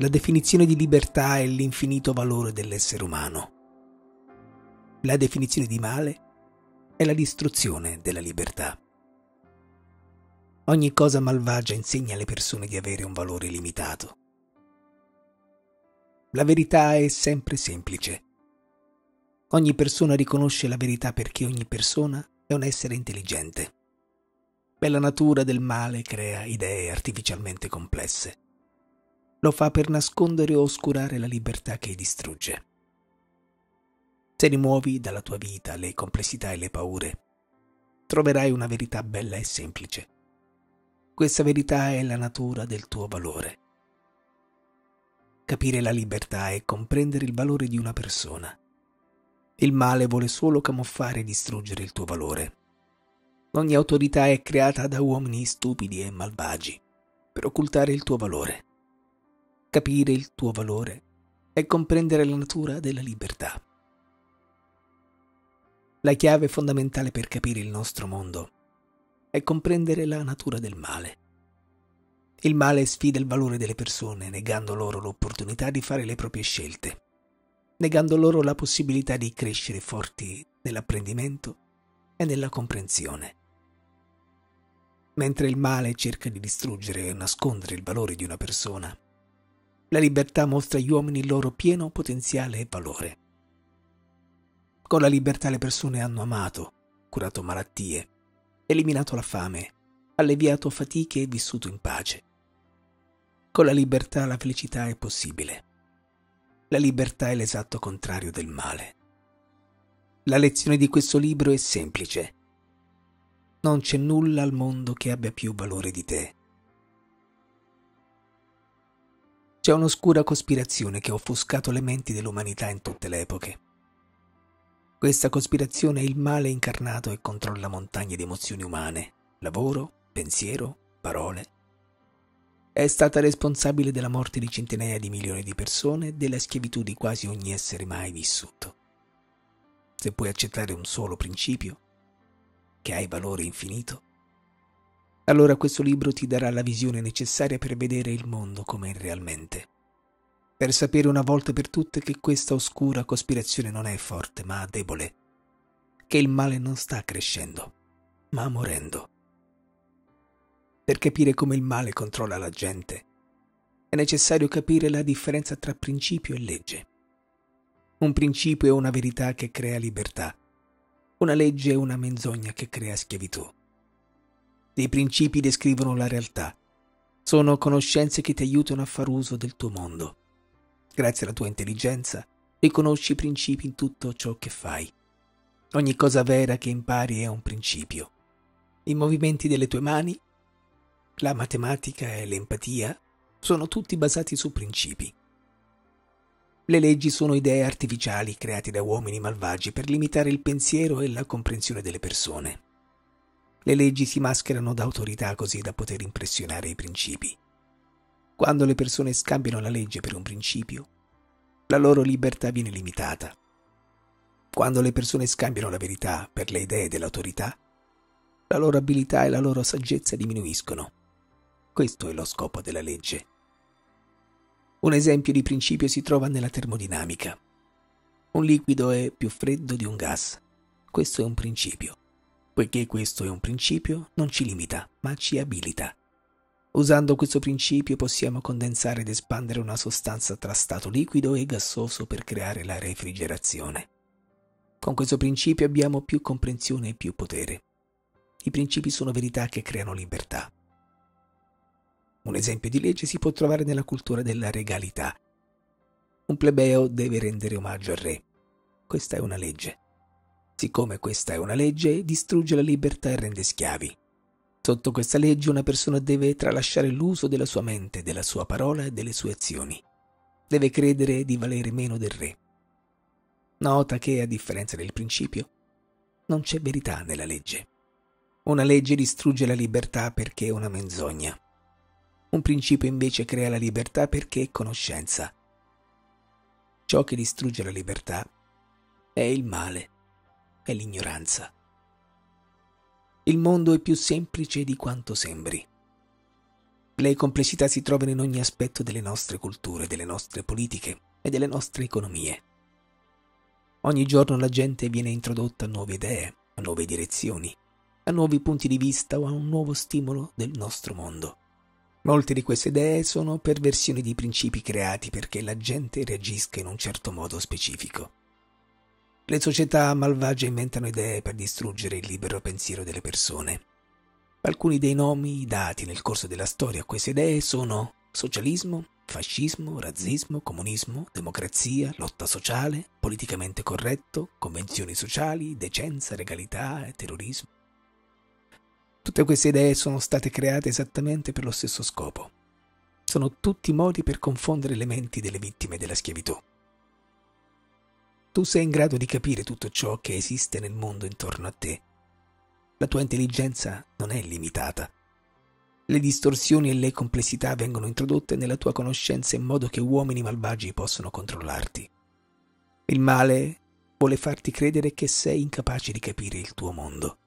la definizione di libertà e l'infinito valore dell'essere umano. La definizione di male è la distruzione della libertà. Ogni cosa malvagia insegna alle persone di avere un valore limitato. La verità è sempre semplice. Ogni persona riconosce la verità perché ogni persona è un essere intelligente. E la natura del male crea idee artificialmente complesse lo fa per nascondere o oscurare la libertà che distrugge. Se rimuovi dalla tua vita le complessità e le paure, troverai una verità bella e semplice. Questa verità è la natura del tuo valore. Capire la libertà è comprendere il valore di una persona. Il male vuole solo camuffare e distruggere il tuo valore. Ogni autorità è creata da uomini stupidi e malvagi per occultare il tuo valore capire il tuo valore e comprendere la natura della libertà. La chiave fondamentale per capire il nostro mondo è comprendere la natura del male. Il male sfida il valore delle persone, negando loro l'opportunità di fare le proprie scelte, negando loro la possibilità di crescere forti nell'apprendimento e nella comprensione. Mentre il male cerca di distruggere e nascondere il valore di una persona, la libertà mostra agli uomini il loro pieno potenziale e valore. Con la libertà le persone hanno amato, curato malattie, eliminato la fame, alleviato fatiche e vissuto in pace. Con la libertà la felicità è possibile. La libertà è l'esatto contrario del male. La lezione di questo libro è semplice. Non c'è nulla al mondo che abbia più valore di te. C'è un'oscura cospirazione che ha offuscato le menti dell'umanità in tutte le epoche. Questa cospirazione è il male incarnato e controlla montagne di emozioni umane, lavoro, pensiero, parole. È stata responsabile della morte di centinaia di milioni di persone e della schiavitù di quasi ogni essere mai vissuto. Se puoi accettare un solo principio, che hai valore infinito, allora questo libro ti darà la visione necessaria per vedere il mondo come è realmente. Per sapere una volta per tutte che questa oscura cospirazione non è forte ma debole, che il male non sta crescendo, ma morendo. Per capire come il male controlla la gente, è necessario capire la differenza tra principio e legge. Un principio è una verità che crea libertà, una legge è una menzogna che crea schiavitù. Dei principi descrivono la realtà. Sono conoscenze che ti aiutano a far uso del tuo mondo. Grazie alla tua intelligenza, riconosci i principi in tutto ciò che fai. Ogni cosa vera che impari è un principio. I movimenti delle tue mani, la matematica e l'empatia sono tutti basati su principi. Le leggi sono idee artificiali create da uomini malvagi per limitare il pensiero e la comprensione delle persone le leggi si mascherano da autorità così da poter impressionare i principi. Quando le persone scambiano la legge per un principio, la loro libertà viene limitata. Quando le persone scambiano la verità per le idee dell'autorità, la loro abilità e la loro saggezza diminuiscono. Questo è lo scopo della legge. Un esempio di principio si trova nella termodinamica. Un liquido è più freddo di un gas. Questo è un principio. Poiché questo è un principio, non ci limita, ma ci abilita. Usando questo principio possiamo condensare ed espandere una sostanza tra stato liquido e gassoso per creare la refrigerazione. Con questo principio abbiamo più comprensione e più potere. I principi sono verità che creano libertà. Un esempio di legge si può trovare nella cultura della regalità. Un plebeo deve rendere omaggio al re. Questa è una legge. Siccome questa è una legge, distrugge la libertà e rende schiavi. Sotto questa legge una persona deve tralasciare l'uso della sua mente, della sua parola e delle sue azioni. Deve credere di valere meno del re. Nota che, a differenza del principio, non c'è verità nella legge. Una legge distrugge la libertà perché è una menzogna. Un principio invece crea la libertà perché è conoscenza. Ciò che distrugge la libertà è il male è l'ignoranza. Il mondo è più semplice di quanto sembri. Le complessità si trovano in ogni aspetto delle nostre culture, delle nostre politiche e delle nostre economie. Ogni giorno la gente viene introdotta a nuove idee, a nuove direzioni, a nuovi punti di vista o a un nuovo stimolo del nostro mondo. Molte di queste idee sono perversioni di principi creati perché la gente reagisca in un certo modo specifico. Le società malvagie inventano idee per distruggere il libero pensiero delle persone. Alcuni dei nomi dati nel corso della storia a queste idee sono socialismo, fascismo, razzismo, comunismo, democrazia, lotta sociale, politicamente corretto, convenzioni sociali, decenza, regalità e terrorismo. Tutte queste idee sono state create esattamente per lo stesso scopo. Sono tutti modi per confondere le menti delle vittime della schiavitù tu sei in grado di capire tutto ciò che esiste nel mondo intorno a te. La tua intelligenza non è limitata. Le distorsioni e le complessità vengono introdotte nella tua conoscenza in modo che uomini malvagi possano controllarti. Il male vuole farti credere che sei incapace di capire il tuo mondo.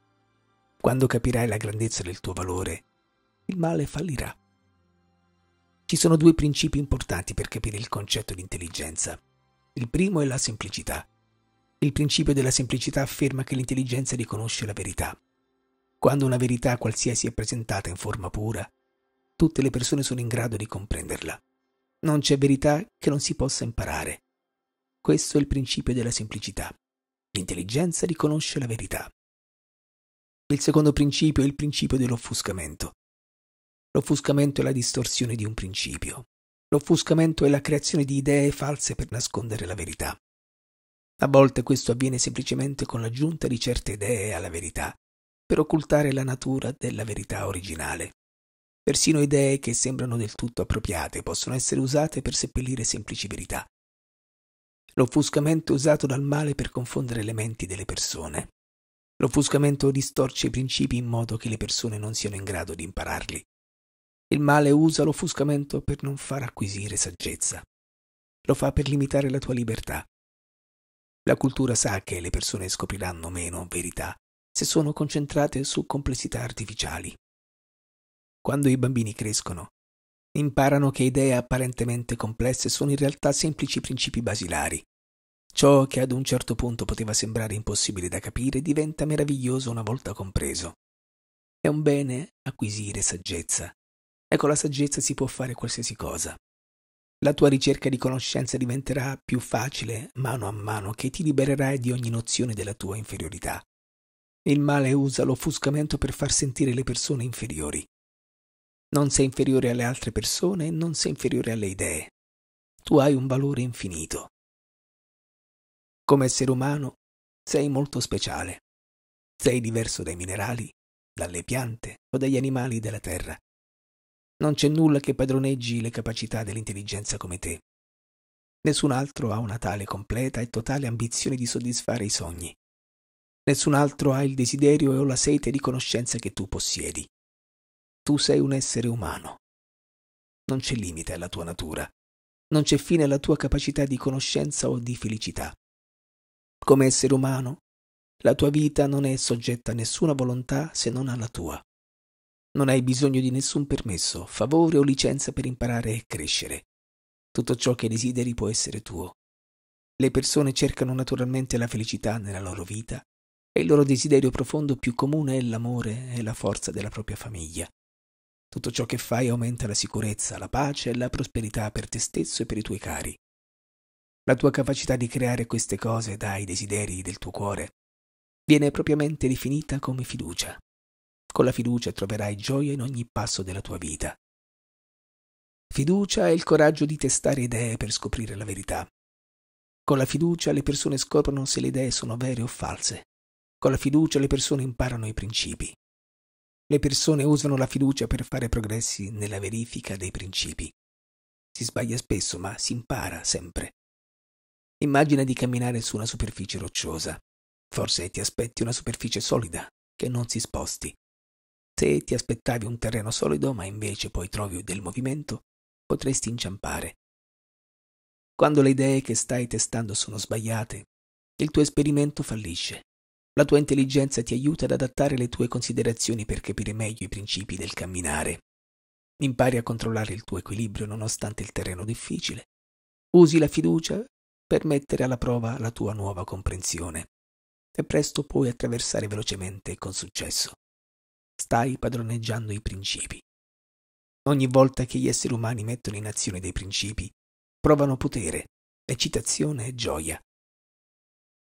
Quando capirai la grandezza del tuo valore, il male fallirà. Ci sono due principi importanti per capire il concetto di intelligenza. Il primo è la semplicità. Il principio della semplicità afferma che l'intelligenza riconosce la verità. Quando una verità qualsiasi è presentata in forma pura, tutte le persone sono in grado di comprenderla. Non c'è verità che non si possa imparare. Questo è il principio della semplicità. L'intelligenza riconosce la verità. Il secondo principio è il principio dell'offuscamento. L'offuscamento è la distorsione di un principio l'offuscamento è la creazione di idee false per nascondere la verità. A volte questo avviene semplicemente con l'aggiunta di certe idee alla verità, per occultare la natura della verità originale. Persino idee che sembrano del tutto appropriate possono essere usate per seppellire semplici verità. L'offuscamento è usato dal male per confondere le menti delle persone. L'offuscamento distorce i principi in modo che le persone non siano in grado di impararli. Il male usa l'offuscamento per non far acquisire saggezza. Lo fa per limitare la tua libertà. La cultura sa che le persone scopriranno meno verità se sono concentrate su complessità artificiali. Quando i bambini crescono, imparano che idee apparentemente complesse sono in realtà semplici principi basilari. Ciò che ad un certo punto poteva sembrare impossibile da capire diventa meraviglioso una volta compreso. È un bene acquisire saggezza, Ecco, la saggezza si può fare qualsiasi cosa. La tua ricerca di conoscenza diventerà più facile mano a mano che ti libererai di ogni nozione della tua inferiorità. Il male usa l'offuscamento per far sentire le persone inferiori. Non sei inferiore alle altre persone e non sei inferiore alle idee. Tu hai un valore infinito. Come essere umano sei molto speciale. Sei diverso dai minerali, dalle piante o dagli animali della terra non c'è nulla che padroneggi le capacità dell'intelligenza come te. Nessun altro ha una tale completa e totale ambizione di soddisfare i sogni. Nessun altro ha il desiderio o la sete di conoscenza che tu possiedi. Tu sei un essere umano. Non c'è limite alla tua natura. Non c'è fine alla tua capacità di conoscenza o di felicità. Come essere umano, la tua vita non è soggetta a nessuna volontà se non alla tua. Non hai bisogno di nessun permesso, favore o licenza per imparare e crescere. Tutto ciò che desideri può essere tuo. Le persone cercano naturalmente la felicità nella loro vita e il loro desiderio profondo più comune è l'amore e la forza della propria famiglia. Tutto ciò che fai aumenta la sicurezza, la pace e la prosperità per te stesso e per i tuoi cari. La tua capacità di creare queste cose dai desideri del tuo cuore viene propriamente definita come fiducia. Con la fiducia troverai gioia in ogni passo della tua vita. Fiducia è il coraggio di testare idee per scoprire la verità. Con la fiducia le persone scoprono se le idee sono vere o false. Con la fiducia le persone imparano i principi. Le persone usano la fiducia per fare progressi nella verifica dei principi. Si sbaglia spesso, ma si impara sempre. Immagina di camminare su una superficie rocciosa. Forse ti aspetti una superficie solida, che non si sposti. Se ti aspettavi un terreno solido, ma invece poi trovi del movimento, potresti inciampare. Quando le idee che stai testando sono sbagliate, il tuo esperimento fallisce. La tua intelligenza ti aiuta ad adattare le tue considerazioni per capire meglio i principi del camminare. Impari a controllare il tuo equilibrio nonostante il terreno difficile. Usi la fiducia per mettere alla prova la tua nuova comprensione e presto puoi attraversare velocemente e con successo stai padroneggiando i principi. Ogni volta che gli esseri umani mettono in azione dei principi, provano potere, eccitazione e gioia.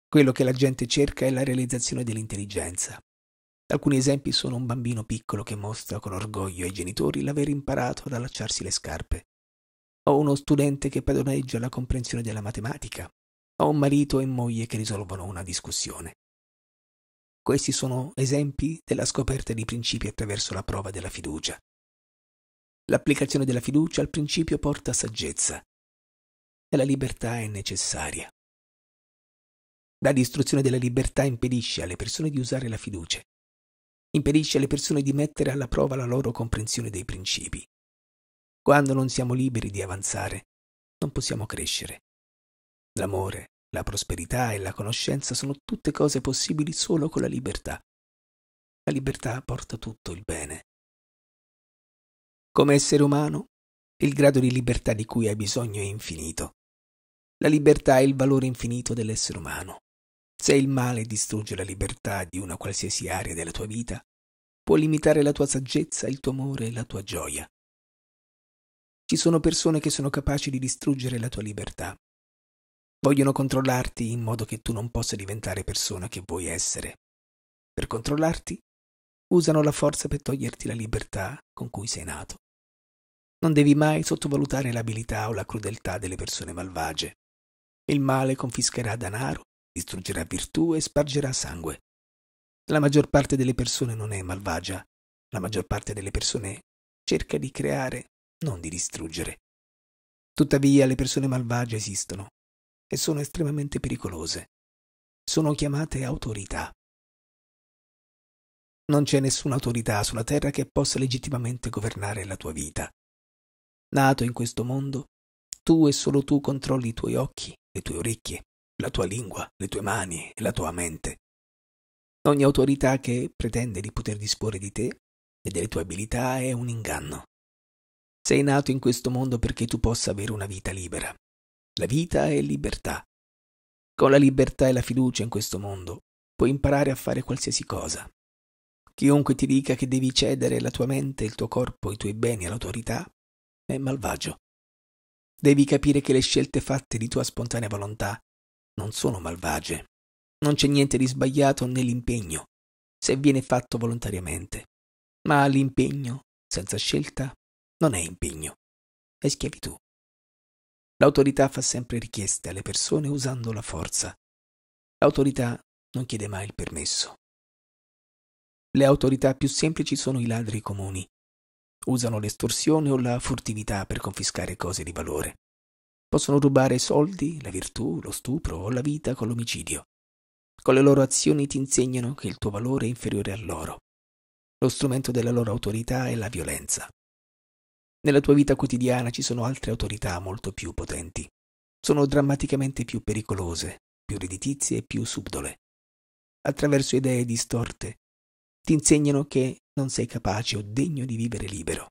Quello che la gente cerca è la realizzazione dell'intelligenza. Alcuni esempi sono un bambino piccolo che mostra con orgoglio ai genitori l'aver imparato ad allacciarsi le scarpe, o uno studente che padroneggia la comprensione della matematica, o un marito e moglie che risolvono una discussione. Questi sono esempi della scoperta di principi attraverso la prova della fiducia. L'applicazione della fiducia al principio porta saggezza e la libertà è necessaria. La distruzione della libertà impedisce alle persone di usare la fiducia, impedisce alle persone di mettere alla prova la loro comprensione dei principi. Quando non siamo liberi di avanzare, non possiamo crescere. L'amore, la prosperità e la conoscenza sono tutte cose possibili solo con la libertà. La libertà porta tutto il bene. Come essere umano, il grado di libertà di cui hai bisogno è infinito. La libertà è il valore infinito dell'essere umano. Se il male distrugge la libertà di una qualsiasi area della tua vita, può limitare la tua saggezza, il tuo amore e la tua gioia. Ci sono persone che sono capaci di distruggere la tua libertà, Vogliono controllarti in modo che tu non possa diventare persona che vuoi essere. Per controllarti usano la forza per toglierti la libertà con cui sei nato. Non devi mai sottovalutare l'abilità o la crudeltà delle persone malvagie. Il male confischerà denaro, distruggerà virtù e spargerà sangue. La maggior parte delle persone non è malvagia, la maggior parte delle persone cerca di creare, non di distruggere. Tuttavia le persone malvagie esistono e sono estremamente pericolose. Sono chiamate autorità. Non c'è nessuna autorità sulla terra che possa legittimamente governare la tua vita. Nato in questo mondo, tu e solo tu controlli i tuoi occhi, le tue orecchie, la tua lingua, le tue mani e la tua mente. Ogni autorità che pretende di poter disporre di te e delle tue abilità è un inganno. Sei nato in questo mondo perché tu possa avere una vita libera, la vita è libertà. Con la libertà e la fiducia in questo mondo puoi imparare a fare qualsiasi cosa. Chiunque ti dica che devi cedere la tua mente, il tuo corpo, i tuoi beni all'autorità è malvagio. Devi capire che le scelte fatte di tua spontanea volontà non sono malvagie. Non c'è niente di sbagliato nell'impegno, se viene fatto volontariamente. Ma l'impegno senza scelta non è impegno, è schiavitù. L'autorità fa sempre richieste alle persone usando la forza. L'autorità non chiede mai il permesso. Le autorità più semplici sono i ladri comuni. Usano l'estorsione o la furtività per confiscare cose di valore. Possono rubare soldi, la virtù, lo stupro o la vita con l'omicidio. Con le loro azioni ti insegnano che il tuo valore è inferiore al loro. Lo strumento della loro autorità è la violenza, nella tua vita quotidiana ci sono altre autorità molto più potenti. Sono drammaticamente più pericolose, più redditizie e più subdole. Attraverso idee distorte ti insegnano che non sei capace o degno di vivere libero.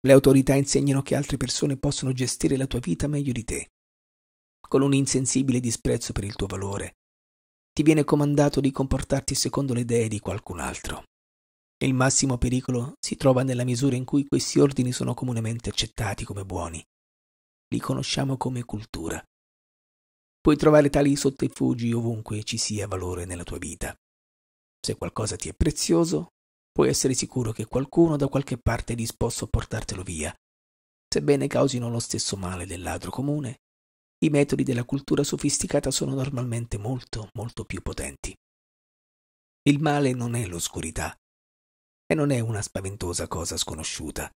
Le autorità insegnano che altre persone possono gestire la tua vita meglio di te. Con un insensibile disprezzo per il tuo valore, ti viene comandato di comportarti secondo le idee di qualcun altro e il massimo pericolo si trova nella misura in cui questi ordini sono comunemente accettati come buoni. Li conosciamo come cultura. Puoi trovare tali sottefugi ovunque ci sia valore nella tua vita. Se qualcosa ti è prezioso, puoi essere sicuro che qualcuno da qualche parte è disposto a portartelo via. Sebbene causino lo stesso male del ladro comune, i metodi della cultura sofisticata sono normalmente molto, molto più potenti. Il male non è l'oscurità, e non è una spaventosa cosa sconosciuta.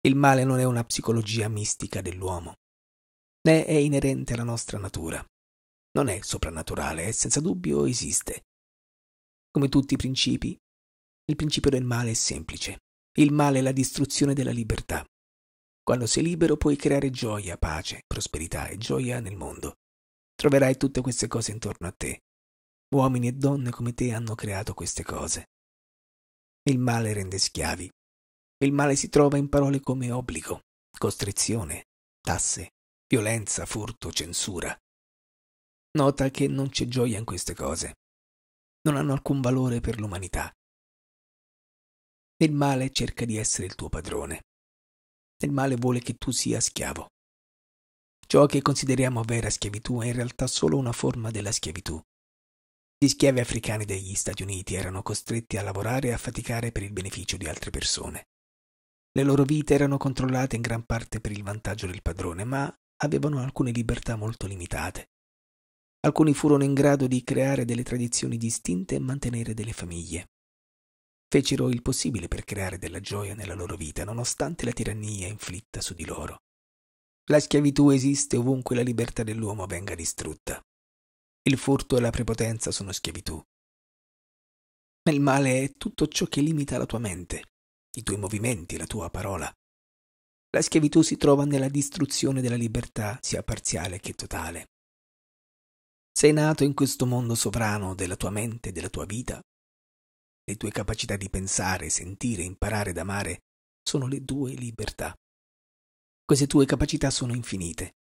Il male non è una psicologia mistica dell'uomo, né è inerente alla nostra natura. Non è soprannaturale e senza dubbio esiste. Come tutti i principi, il principio del male è semplice. Il male è la distruzione della libertà. Quando sei libero puoi creare gioia, pace, prosperità e gioia nel mondo. Troverai tutte queste cose intorno a te. Uomini e donne come te hanno creato queste cose. Il male rende schiavi. Il male si trova in parole come obbligo, costrizione, tasse, violenza, furto, censura. Nota che non c'è gioia in queste cose. Non hanno alcun valore per l'umanità. Il male cerca di essere il tuo padrone. Il male vuole che tu sia schiavo. Ciò che consideriamo vera schiavitù è in realtà solo una forma della schiavitù, gli schiavi africani degli Stati Uniti erano costretti a lavorare e a faticare per il beneficio di altre persone. Le loro vite erano controllate in gran parte per il vantaggio del padrone, ma avevano alcune libertà molto limitate. Alcuni furono in grado di creare delle tradizioni distinte e mantenere delle famiglie. Fecero il possibile per creare della gioia nella loro vita, nonostante la tirannia inflitta su di loro. La schiavitù esiste ovunque la libertà dell'uomo venga distrutta. Il furto e la prepotenza sono schiavitù. Nel male è tutto ciò che limita la tua mente, i tuoi movimenti, la tua parola. La schiavitù si trova nella distruzione della libertà, sia parziale che totale. Sei nato in questo mondo sovrano della tua mente, e della tua vita. Le tue capacità di pensare, sentire, imparare ed amare sono le due libertà. Queste tue capacità sono infinite.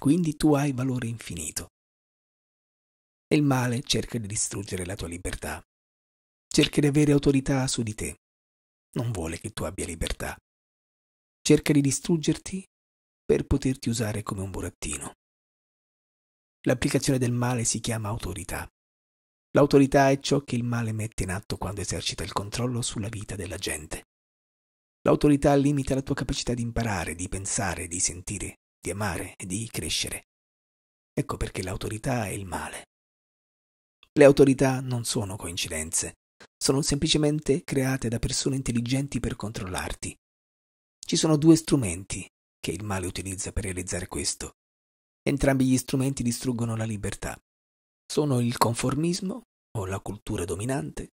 Quindi tu hai valore infinito e il male cerca di distruggere la tua libertà. Cerca di avere autorità su di te. Non vuole che tu abbia libertà. Cerca di distruggerti per poterti usare come un burattino. L'applicazione del male si chiama autorità. L'autorità è ciò che il male mette in atto quando esercita il controllo sulla vita della gente. L'autorità limita la tua capacità di imparare, di pensare, di sentire, di amare e di crescere. Ecco perché l'autorità è il male. Le autorità non sono coincidenze, sono semplicemente create da persone intelligenti per controllarti. Ci sono due strumenti che il male utilizza per realizzare questo. Entrambi gli strumenti distruggono la libertà. Sono il conformismo, o la cultura dominante,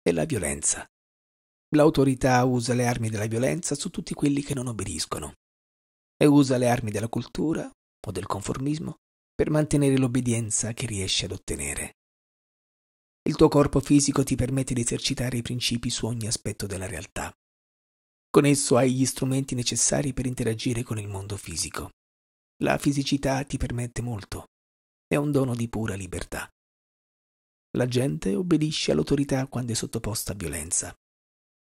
e la violenza. L'autorità usa le armi della violenza su tutti quelli che non obbediscono e usa le armi della cultura o del conformismo per mantenere l'obbedienza che riesce ad ottenere il tuo corpo fisico ti permette di esercitare i principi su ogni aspetto della realtà. Con esso hai gli strumenti necessari per interagire con il mondo fisico. La fisicità ti permette molto. È un dono di pura libertà. La gente obbedisce all'autorità quando è sottoposta a violenza.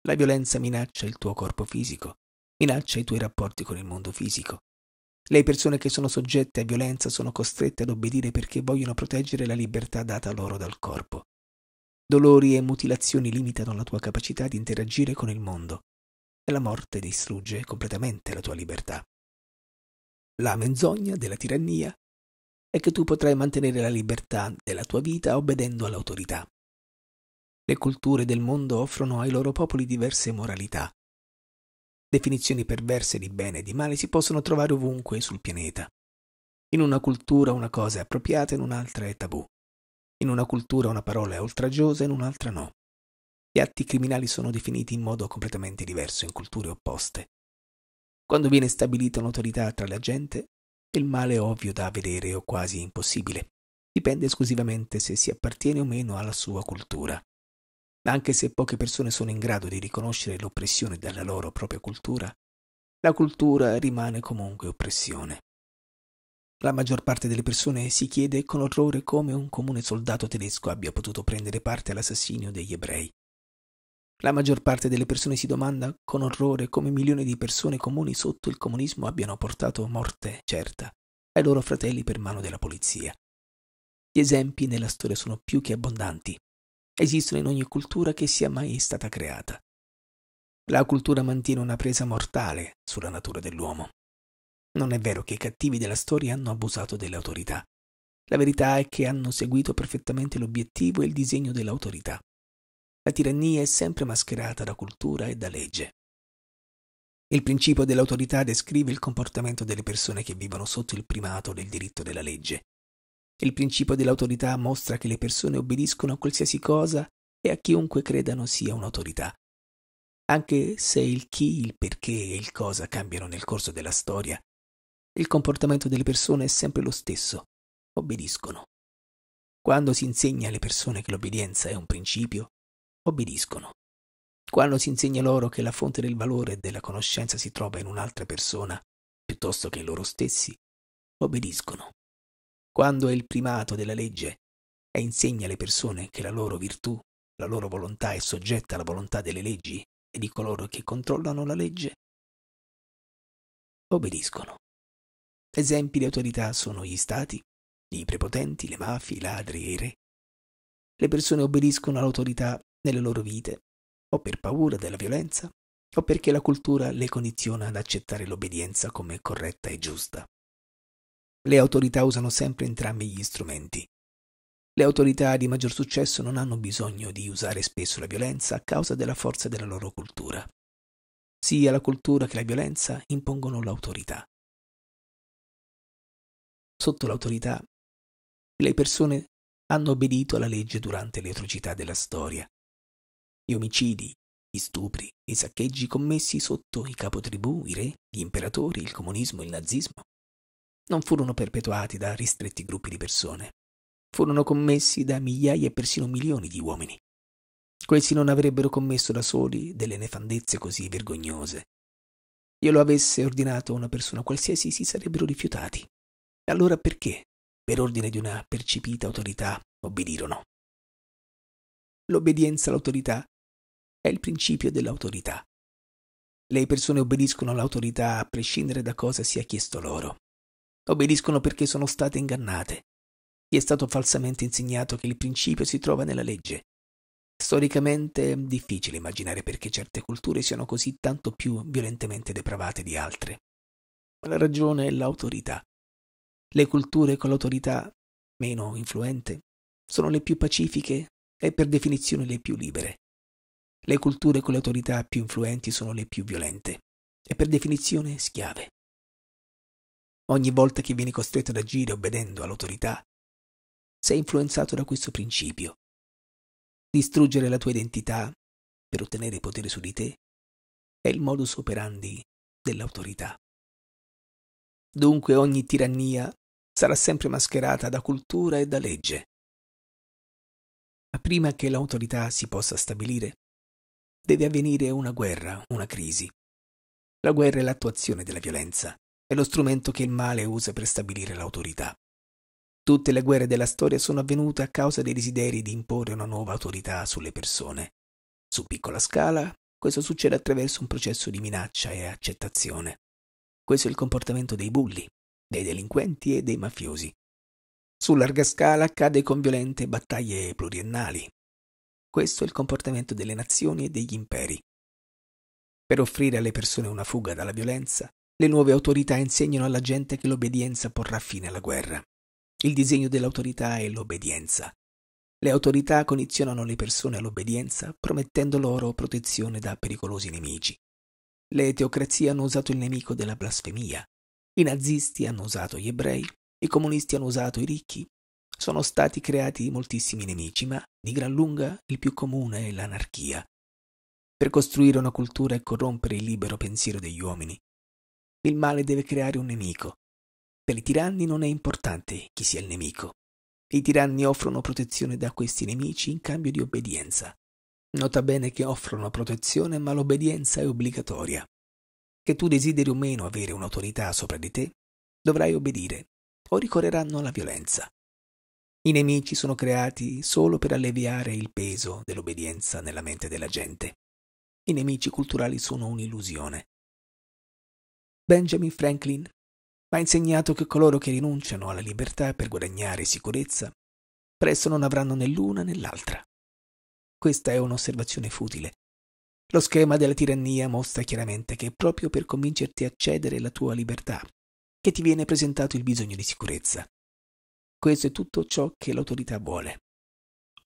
La violenza minaccia il tuo corpo fisico, minaccia i tuoi rapporti con il mondo fisico. Le persone che sono soggette a violenza sono costrette ad obbedire perché vogliono proteggere la libertà data loro dal corpo. Dolori e mutilazioni limitano la tua capacità di interagire con il mondo e la morte distrugge completamente la tua libertà. La menzogna della tirannia è che tu potrai mantenere la libertà della tua vita obbedendo all'autorità. Le culture del mondo offrono ai loro popoli diverse moralità. Definizioni perverse di bene e di male si possono trovare ovunque sul pianeta. In una cultura una cosa è appropriata, in un'altra è tabù. In una cultura una parola è oltraggiosa, in un'altra no. Gli atti criminali sono definiti in modo completamente diverso in culture opposte. Quando viene stabilita un'autorità tra la gente, il male è ovvio da vedere o quasi impossibile. Dipende esclusivamente se si appartiene o meno alla sua cultura. Ma Anche se poche persone sono in grado di riconoscere l'oppressione dalla loro propria cultura, la cultura rimane comunque oppressione. La maggior parte delle persone si chiede con orrore come un comune soldato tedesco abbia potuto prendere parte all'assassinio degli ebrei. La maggior parte delle persone si domanda con orrore come milioni di persone comuni sotto il comunismo abbiano portato morte certa ai loro fratelli per mano della polizia. Gli esempi nella storia sono più che abbondanti. Esistono in ogni cultura che sia mai stata creata. La cultura mantiene una presa mortale sulla natura dell'uomo. Non è vero che i cattivi della storia hanno abusato delle autorità. La verità è che hanno seguito perfettamente l'obiettivo e il disegno dell'autorità. La tirannia è sempre mascherata da cultura e da legge. Il principio dell'autorità descrive il comportamento delle persone che vivono sotto il primato del diritto della legge. Il principio dell'autorità mostra che le persone obbediscono a qualsiasi cosa e a chiunque credano sia un'autorità. Anche se il chi, il perché e il cosa cambiano nel corso della storia, il comportamento delle persone è sempre lo stesso. Obbediscono. Quando si insegna alle persone che l'obbedienza è un principio, obbediscono. Quando si insegna loro che la fonte del valore e della conoscenza si trova in un'altra persona, piuttosto che in loro stessi, obbediscono. Quando è il primato della legge e insegna alle persone che la loro virtù, la loro volontà è soggetta alla volontà delle leggi e di coloro che controllano la legge, obbediscono. Esempi di autorità sono gli stati, i prepotenti, le mafie, i ladri e i re. Le persone obbediscono all'autorità nelle loro vite, o per paura della violenza, o perché la cultura le condiziona ad accettare l'obbedienza come corretta e giusta. Le autorità usano sempre entrambi gli strumenti. Le autorità di maggior successo non hanno bisogno di usare spesso la violenza a causa della forza della loro cultura. Sia la cultura che la violenza impongono l'autorità sotto l'autorità, le persone hanno obbedito alla legge durante le atrocità della storia. Gli omicidi, gli stupri, i saccheggi commessi sotto i capotribù, i re, gli imperatori, il comunismo, il nazismo, non furono perpetuati da ristretti gruppi di persone. Furono commessi da migliaia e persino milioni di uomini. Questi non avrebbero commesso da soli delle nefandezze così vergognose. Glielo avesse ordinato una persona qualsiasi, si sarebbero rifiutati, e allora perché, per ordine di una percepita autorità, obbedirono? L'obbedienza all'autorità è il principio dell'autorità. Le persone obbediscono all'autorità a prescindere da cosa sia chiesto loro. Obbediscono perché sono state ingannate. Gli è stato falsamente insegnato che il principio si trova nella legge. Storicamente è difficile immaginare perché certe culture siano così tanto più violentemente depravate di altre. La ragione è l'autorità. Le culture con l'autorità meno influente sono le più pacifiche e per definizione le più libere. Le culture con le autorità più influenti sono le più violente e per definizione schiave. Ogni volta che vieni costretto ad agire obbedendo all'autorità, sei influenzato da questo principio. Distruggere la tua identità per ottenere potere su di te è il modus operandi dell'autorità. Dunque ogni tirannia sarà sempre mascherata da cultura e da legge. Ma prima che l'autorità si possa stabilire, deve avvenire una guerra, una crisi. La guerra è l'attuazione della violenza, è lo strumento che il male usa per stabilire l'autorità. Tutte le guerre della storia sono avvenute a causa dei desideri di imporre una nuova autorità sulle persone. Su piccola scala, questo succede attraverso un processo di minaccia e accettazione. Questo è il comportamento dei bulli, dei delinquenti e dei mafiosi. Su larga scala accade con violente battaglie pluriennali. Questo è il comportamento delle nazioni e degli imperi. Per offrire alle persone una fuga dalla violenza, le nuove autorità insegnano alla gente che l'obbedienza porrà fine alla guerra. Il disegno dell'autorità è l'obbedienza. Le autorità condizionano le persone all'obbedienza promettendo loro protezione da pericolosi nemici. Le teocrazie hanno usato il nemico della blasfemia, i nazisti hanno usato gli ebrei, i comunisti hanno usato i ricchi. Sono stati creati moltissimi nemici, ma di gran lunga il più comune è l'anarchia. Per costruire una cultura e corrompere il libero pensiero degli uomini, il male deve creare un nemico. Per i tiranni non è importante chi sia il nemico. I tiranni offrono protezione da questi nemici in cambio di obbedienza. Nota bene che offrono protezione, ma l'obbedienza è obbligatoria che tu desideri o meno avere un'autorità sopra di te, dovrai obbedire o ricorreranno alla violenza. I nemici sono creati solo per alleviare il peso dell'obbedienza nella mente della gente. I nemici culturali sono un'illusione. Benjamin Franklin ha insegnato che coloro che rinunciano alla libertà per guadagnare sicurezza presto non avranno né l'una né l'altra. Questa è un'osservazione futile, lo schema della tirannia mostra chiaramente che è proprio per convincerti a cedere la tua libertà che ti viene presentato il bisogno di sicurezza. Questo è tutto ciò che l'autorità vuole.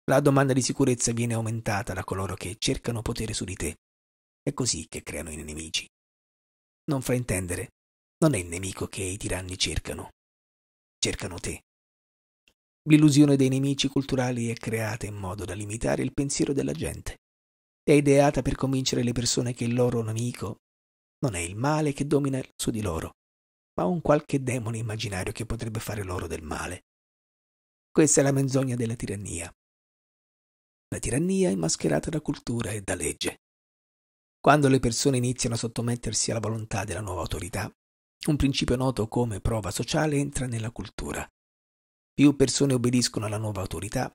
La domanda di sicurezza viene aumentata da coloro che cercano potere su di te. È così che creano i nemici. Non fraintendere, non è il nemico che i tiranni cercano. Cercano te. L'illusione dei nemici culturali è creata in modo da limitare il pensiero della gente è ideata per convincere le persone che il loro nemico non è il male che domina su di loro, ma un qualche demone immaginario che potrebbe fare loro del male. Questa è la menzogna della tirannia. La tirannia è mascherata da cultura e da legge. Quando le persone iniziano a sottomettersi alla volontà della nuova autorità, un principio noto come prova sociale entra nella cultura. Più persone obbediscono alla nuova autorità,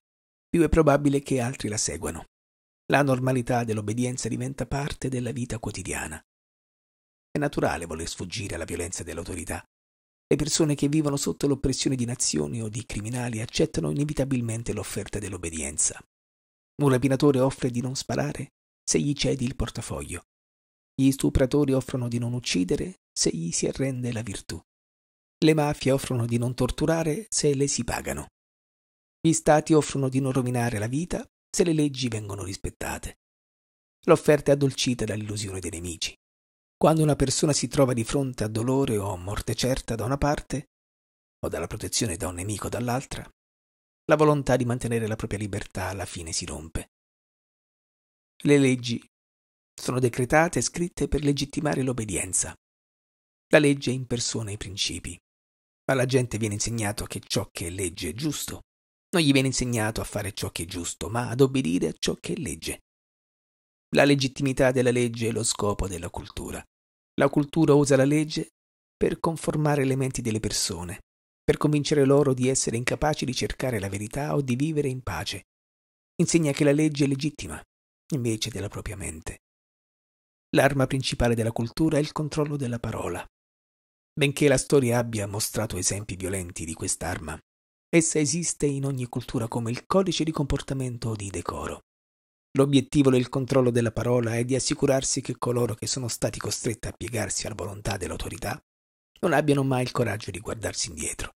più è probabile che altri la seguano la normalità dell'obbedienza diventa parte della vita quotidiana. È naturale voler sfuggire alla violenza dell'autorità. Le persone che vivono sotto l'oppressione di nazioni o di criminali accettano inevitabilmente l'offerta dell'obbedienza. Un rapinatore offre di non sparare se gli cedi il portafoglio. Gli stupratori offrono di non uccidere se gli si arrende la virtù. Le mafie offrono di non torturare se le si pagano. Gli stati offrono di non rovinare la vita se le leggi vengono rispettate. L'offerta è addolcita dall'illusione dei nemici. Quando una persona si trova di fronte a dolore o a morte certa da una parte, o dalla protezione da un nemico dall'altra, la volontà di mantenere la propria libertà alla fine si rompe. Le leggi sono decretate e scritte per legittimare l'obbedienza. La legge impersona i principi, ma alla gente viene insegnato che ciò che è legge è giusto non gli viene insegnato a fare ciò che è giusto, ma ad obbedire a ciò che è legge. La legittimità della legge è lo scopo della cultura. La cultura usa la legge per conformare le menti delle persone, per convincere loro di essere incapaci di cercare la verità o di vivere in pace. Insegna che la legge è legittima, invece della propria mente. L'arma principale della cultura è il controllo della parola. Benché la storia abbia mostrato esempi violenti di quest'arma, Essa esiste in ogni cultura come il codice di comportamento o di decoro. L'obiettivo del controllo della parola è di assicurarsi che coloro che sono stati costretti a piegarsi alla volontà dell'autorità non abbiano mai il coraggio di guardarsi indietro.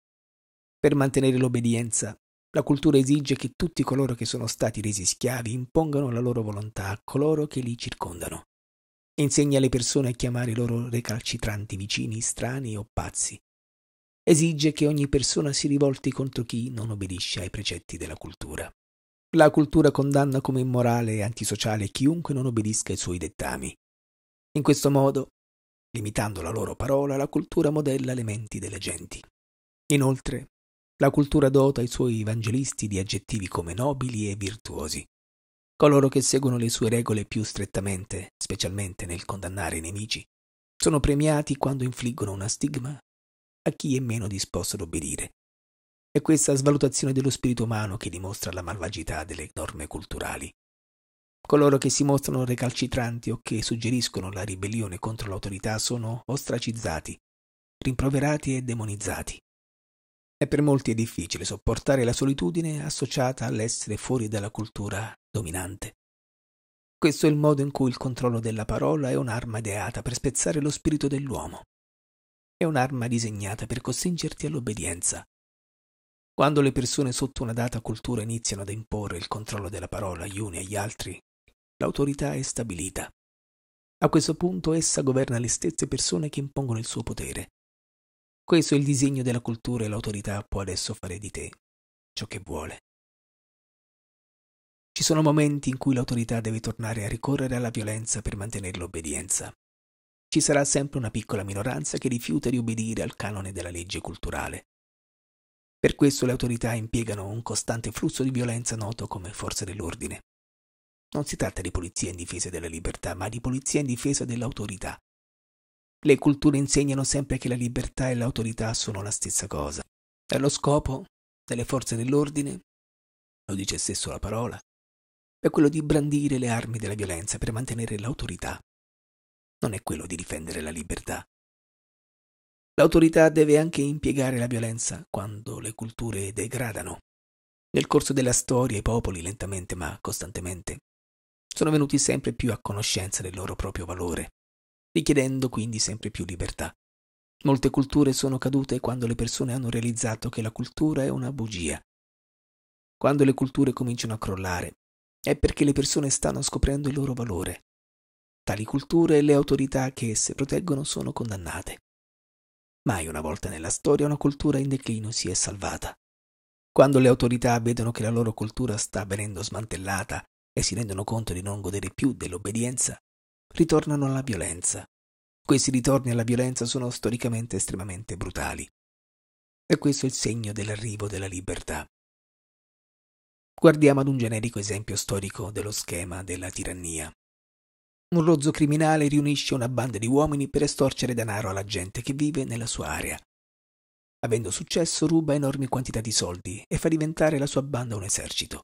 Per mantenere l'obbedienza, la cultura esige che tutti coloro che sono stati resi schiavi impongano la loro volontà a coloro che li circondano. Insegna le persone a chiamare i loro recalcitranti vicini strani o pazzi, esige che ogni persona si rivolti contro chi non obbedisce ai precetti della cultura. La cultura condanna come immorale e antisociale chiunque non obbedisca ai suoi dettami. In questo modo, limitando la loro parola, la cultura modella le menti delle genti. Inoltre, la cultura dota i suoi evangelisti di aggettivi come nobili e virtuosi. Coloro che seguono le sue regole più strettamente, specialmente nel condannare i nemici, sono premiati quando infliggono una stigma a chi è meno disposto ad obbedire. È questa svalutazione dello spirito umano che dimostra la malvagità delle norme culturali. Coloro che si mostrano recalcitranti o che suggeriscono la ribellione contro l'autorità sono ostracizzati, rimproverati e demonizzati. E per molti è difficile sopportare la solitudine associata all'essere fuori dalla cultura dominante. Questo è il modo in cui il controllo della parola è un'arma ideata per spezzare lo spirito dell'uomo. È un'arma disegnata per costringerti all'obbedienza. Quando le persone sotto una data cultura iniziano ad imporre il controllo della parola agli uni agli altri, l'autorità è stabilita. A questo punto essa governa le stesse persone che impongono il suo potere. Questo è il disegno della cultura e l'autorità può adesso fare di te ciò che vuole. Ci sono momenti in cui l'autorità deve tornare a ricorrere alla violenza per mantenere l'obbedienza ci sarà sempre una piccola minoranza che rifiuta di obbedire al canone della legge culturale. Per questo le autorità impiegano un costante flusso di violenza noto come forze dell'ordine. Non si tratta di polizia in difesa della libertà, ma di polizia in difesa dell'autorità. Le culture insegnano sempre che la libertà e l'autorità sono la stessa cosa. E lo scopo delle forze dell'ordine, lo dice stesso la parola, è quello di brandire le armi della violenza per mantenere l'autorità non è quello di difendere la libertà. L'autorità deve anche impiegare la violenza quando le culture degradano. Nel corso della storia i popoli, lentamente ma costantemente, sono venuti sempre più a conoscenza del loro proprio valore, richiedendo quindi sempre più libertà. Molte culture sono cadute quando le persone hanno realizzato che la cultura è una bugia. Quando le culture cominciano a crollare, è perché le persone stanno scoprendo il loro valore, Tali culture e le autorità che esse proteggono sono condannate. Mai una volta nella storia una cultura in declino si è salvata. Quando le autorità vedono che la loro cultura sta venendo smantellata e si rendono conto di non godere più dell'obbedienza, ritornano alla violenza. Questi ritorni alla violenza sono storicamente estremamente brutali. E questo è il segno dell'arrivo della libertà. Guardiamo ad un generico esempio storico dello schema della tirannia. Un rozzo criminale riunisce una banda di uomini per estorcere denaro alla gente che vive nella sua area. Avendo successo, ruba enormi quantità di soldi e fa diventare la sua banda un esercito.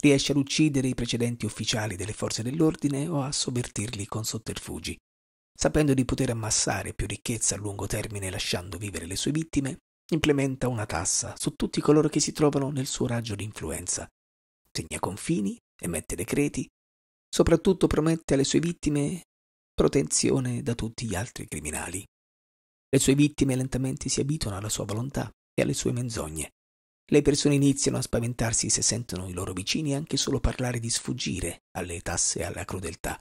Riesce ad uccidere i precedenti ufficiali delle forze dell'ordine o a sovvertirli con sotterfugi. Sapendo di poter ammassare più ricchezza a lungo termine lasciando vivere le sue vittime, implementa una tassa su tutti coloro che si trovano nel suo raggio di influenza. Segna confini, emette decreti, soprattutto promette alle sue vittime protezione da tutti gli altri criminali. Le sue vittime lentamente si abituano alla sua volontà e alle sue menzogne. Le persone iniziano a spaventarsi se sentono i loro vicini anche solo parlare di sfuggire alle tasse e alla crudeltà.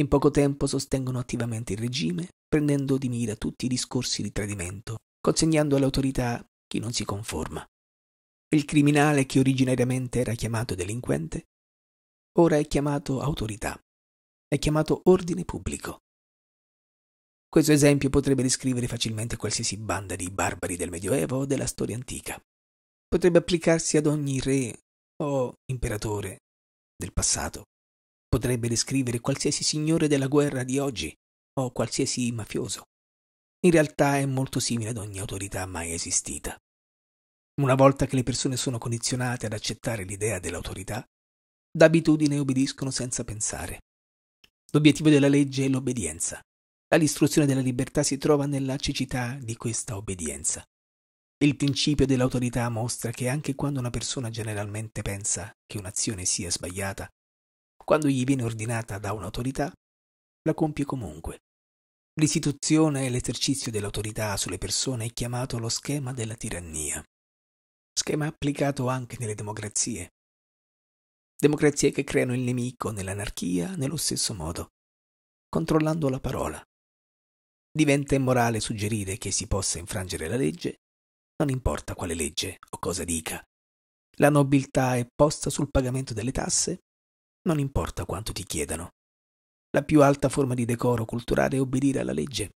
In poco tempo sostengono attivamente il regime, prendendo di mira tutti i discorsi di tradimento, consegnando alle autorità chi non si conforma. Il criminale che originariamente era chiamato delinquente Ora è chiamato autorità, è chiamato ordine pubblico. Questo esempio potrebbe descrivere facilmente qualsiasi banda di barbari del Medioevo o della storia antica. Potrebbe applicarsi ad ogni re o imperatore del passato. Potrebbe descrivere qualsiasi signore della guerra di oggi o qualsiasi mafioso. In realtà è molto simile ad ogni autorità mai esistita. Una volta che le persone sono condizionate ad accettare l'idea dell'autorità, d'abitudine obbediscono senza pensare. L'obiettivo della legge è l'obbedienza. La distruzione della libertà si trova nella cecità di questa obbedienza. Il principio dell'autorità mostra che anche quando una persona generalmente pensa che un'azione sia sbagliata, quando gli viene ordinata da un'autorità, la compie comunque. L'istituzione e l'esercizio dell'autorità sulle persone è chiamato lo schema della tirannia, schema applicato anche nelle democrazie, Democrazie che creano il nemico nell'anarchia nello stesso modo, controllando la parola. Diventa immorale suggerire che si possa infrangere la legge, non importa quale legge o cosa dica. La nobiltà è posta sul pagamento delle tasse, non importa quanto ti chiedano. La più alta forma di decoro culturale è obbedire alla legge,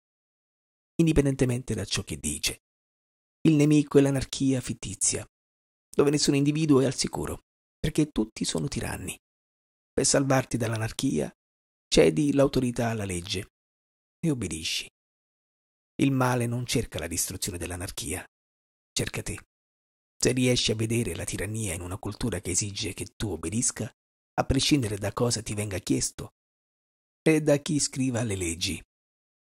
indipendentemente da ciò che dice. Il nemico è l'anarchia fittizia, dove nessun individuo è al sicuro perché tutti sono tiranni. Per salvarti dall'anarchia, cedi l'autorità alla legge e obbedisci. Il male non cerca la distruzione dell'anarchia, cerca te. Se riesci a vedere la tirannia in una cultura che esige che tu obbedisca, a prescindere da cosa ti venga chiesto e da chi scriva le leggi,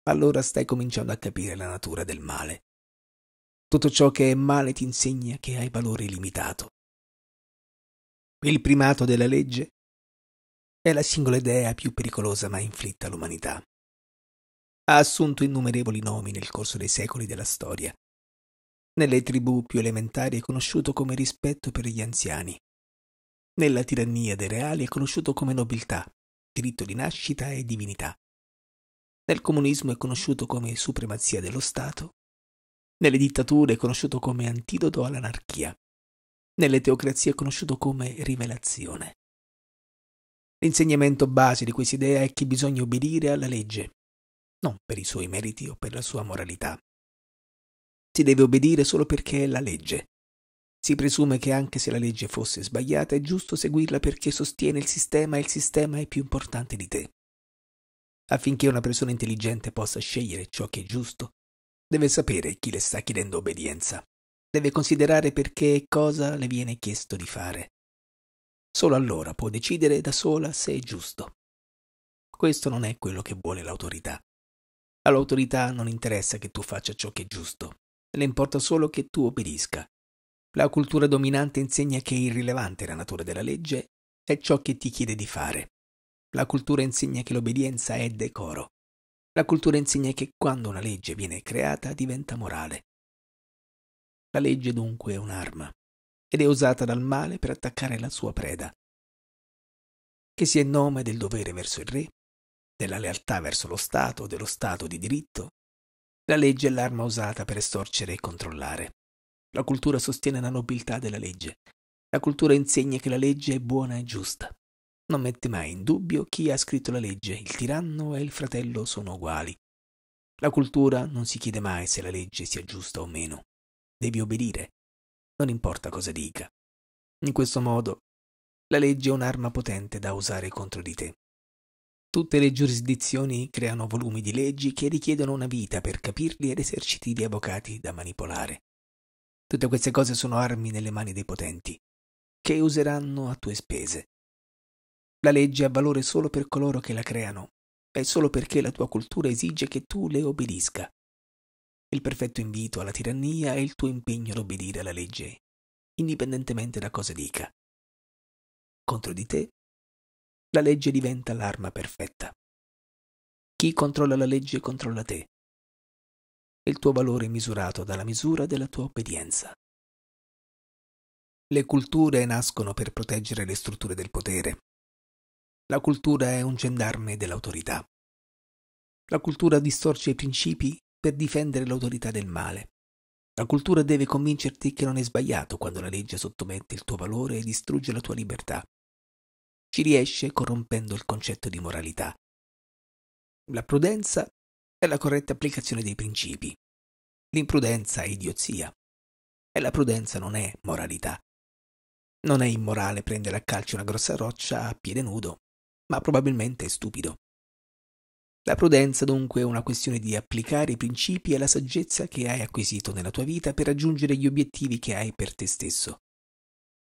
allora stai cominciando a capire la natura del male. Tutto ciò che è male ti insegna che hai valore limitato il primato della legge è la singola idea più pericolosa mai inflitta all'umanità. Ha assunto innumerevoli nomi nel corso dei secoli della storia. Nelle tribù più elementari è conosciuto come rispetto per gli anziani. Nella tirannia dei reali è conosciuto come nobiltà, diritto di nascita e divinità. Nel comunismo è conosciuto come supremazia dello Stato. Nelle dittature è conosciuto come antidoto all'anarchia nelle teocrazie è conosciuto come rivelazione. L'insegnamento base di questa idea è che bisogna obbedire alla legge, non per i suoi meriti o per la sua moralità. Si deve obbedire solo perché è la legge. Si presume che anche se la legge fosse sbagliata è giusto seguirla perché sostiene il sistema e il sistema è più importante di te. Affinché una persona intelligente possa scegliere ciò che è giusto, deve sapere chi le sta chiedendo obbedienza deve considerare perché e cosa le viene chiesto di fare. Solo allora può decidere da sola se è giusto. Questo non è quello che vuole l'autorità. All'autorità non interessa che tu faccia ciò che è giusto, le importa solo che tu obbedisca. La cultura dominante insegna che è irrilevante la natura della legge, è ciò che ti chiede di fare. La cultura insegna che l'obbedienza è decoro. La cultura insegna che quando una legge viene creata diventa morale. La legge dunque è un'arma ed è usata dal male per attaccare la sua preda. Che sia in nome del dovere verso il re, della lealtà verso lo Stato, dello Stato di diritto, la legge è l'arma usata per estorcere e controllare. La cultura sostiene la nobiltà della legge. La cultura insegna che la legge è buona e giusta. Non mette mai in dubbio chi ha scritto la legge, il tiranno e il fratello sono uguali. La cultura non si chiede mai se la legge sia giusta o meno devi obbedire, non importa cosa dica. In questo modo, la legge è un'arma potente da usare contro di te. Tutte le giurisdizioni creano volumi di leggi che richiedono una vita per capirli ed eserciti di avvocati da manipolare. Tutte queste cose sono armi nelle mani dei potenti, che useranno a tue spese. La legge ha valore solo per coloro che la creano e solo perché la tua cultura esige che tu le obbedisca il perfetto invito alla tirannia è il tuo impegno ad obbedire alla legge, indipendentemente da cosa dica. Contro di te, la legge diventa l'arma perfetta. Chi controlla la legge controlla te. Il tuo valore è misurato dalla misura della tua obbedienza. Le culture nascono per proteggere le strutture del potere. La cultura è un gendarme dell'autorità. La cultura distorce i principi per difendere l'autorità del male. La cultura deve convincerti che non è sbagliato quando la legge sottomette il tuo valore e distrugge la tua libertà. Ci riesce corrompendo il concetto di moralità. La prudenza è la corretta applicazione dei principi. L'imprudenza è idiozia. E la prudenza non è moralità. Non è immorale prendere a calcio una grossa roccia a piede nudo, ma probabilmente è stupido. La prudenza dunque è una questione di applicare i principi e la saggezza che hai acquisito nella tua vita per raggiungere gli obiettivi che hai per te stesso.